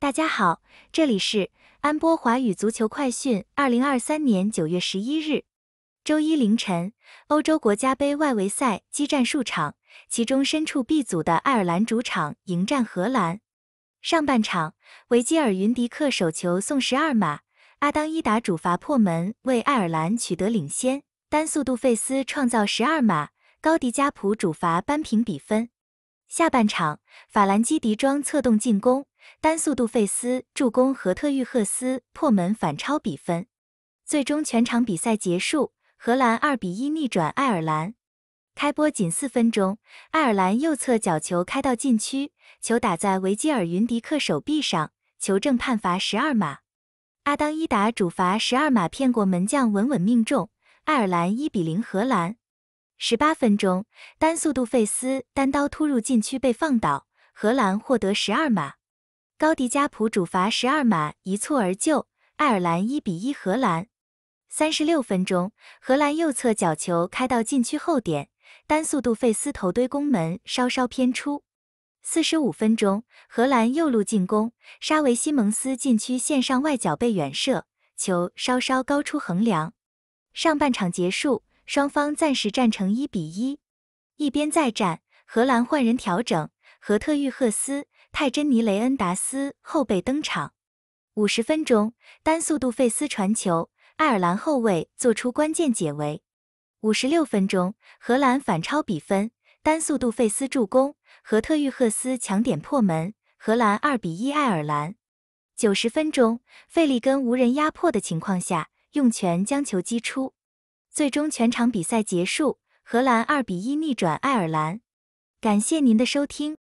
大家好，这里是安波华语足球快讯。二零二三年九月十一日，周一凌晨，欧洲国家杯外围赛激战数场，其中身处 B 组的爱尔兰主场迎战荷兰。上半场，维基尔云迪克手球送十二码，阿当伊达主罚破门，为爱尔兰取得领先。丹速度费斯创造十二码，高迪加普主罚扳平比分。下半场，法兰基迪庄策动进攻。单速度费斯助攻和特玉赫斯破门反超比分，最终全场比赛结束，荷兰二比一逆转爱尔兰。开播仅四分钟，爱尔兰右侧角球开到禁区，球打在维基尔云迪克手臂上，球正判罚十二码，阿当伊达主罚十二码骗过门将稳稳命中，爱尔兰一比零荷兰。十八分钟，单速度费斯单刀突入禁区被放倒，荷兰获得十二码。高迪加普主罚十二码一蹴而就，爱尔兰一比一荷兰。三十六分钟，荷兰右侧角球开到禁区后点，单速度费斯头堆攻门稍稍偏出。四十五分钟，荷兰右路进攻，沙维西蒙斯禁区线上外脚背远射，球稍稍高出横梁。上半场结束，双方暂时战成一比一。一边再战，荷兰换人调整，何特玉赫斯。泰珍妮·雷恩达斯后背登场，五十分钟，单速度费斯传球，爱尔兰后卫做出关键解围。五十六分钟，荷兰反超比分，单速度费斯助攻，和特玉赫斯抢点破门，荷兰二比一爱尔兰。九十分钟，费利根无人压迫的情况下用拳将球击出，最终全场比赛结束，荷兰二比一逆转爱尔兰。感谢您的收听。